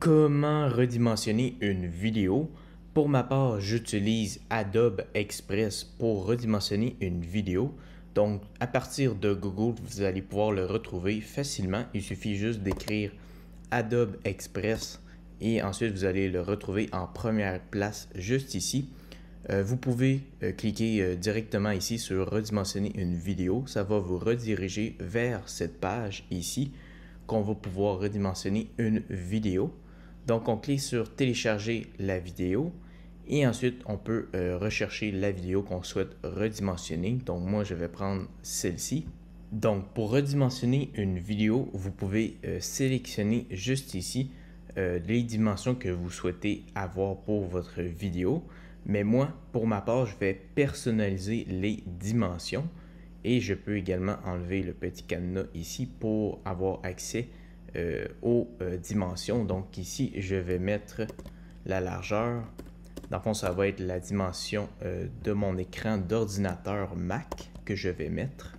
Comment redimensionner une vidéo Pour ma part, j'utilise Adobe Express pour redimensionner une vidéo. Donc, à partir de Google, vous allez pouvoir le retrouver facilement. Il suffit juste d'écrire Adobe Express et ensuite vous allez le retrouver en première place juste ici. Euh, vous pouvez euh, cliquer euh, directement ici sur redimensionner une vidéo. Ça va vous rediriger vers cette page ici qu'on va pouvoir redimensionner une vidéo. Donc on clique sur télécharger la vidéo et ensuite on peut euh, rechercher la vidéo qu'on souhaite redimensionner. Donc moi je vais prendre celle-ci. Donc pour redimensionner une vidéo, vous pouvez euh, sélectionner juste ici euh, les dimensions que vous souhaitez avoir pour votre vidéo. Mais moi, pour ma part, je vais personnaliser les dimensions et je peux également enlever le petit cadenas ici pour avoir accès euh, aux euh, dimensions. Donc ici, je vais mettre la largeur. Dans le fond, ça va être la dimension euh, de mon écran d'ordinateur Mac que je vais mettre.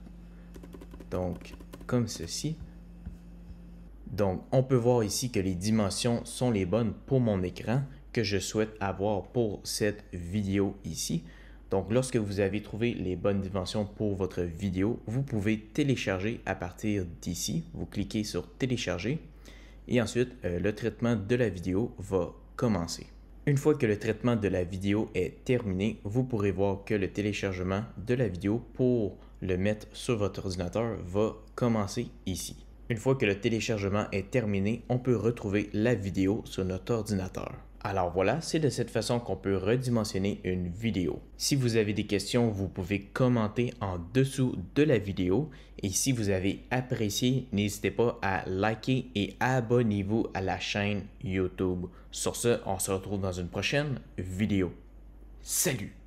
Donc, comme ceci. Donc, on peut voir ici que les dimensions sont les bonnes pour mon écran que je souhaite avoir pour cette vidéo ici. Donc lorsque vous avez trouvé les bonnes dimensions pour votre vidéo, vous pouvez télécharger à partir d'ici. Vous cliquez sur télécharger et ensuite euh, le traitement de la vidéo va commencer. Une fois que le traitement de la vidéo est terminé, vous pourrez voir que le téléchargement de la vidéo pour le mettre sur votre ordinateur va commencer ici. Une fois que le téléchargement est terminé, on peut retrouver la vidéo sur notre ordinateur. Alors voilà, c'est de cette façon qu'on peut redimensionner une vidéo. Si vous avez des questions, vous pouvez commenter en dessous de la vidéo et si vous avez apprécié, n'hésitez pas à liker et abonnez-vous à la chaîne YouTube. Sur ce, on se retrouve dans une prochaine vidéo. Salut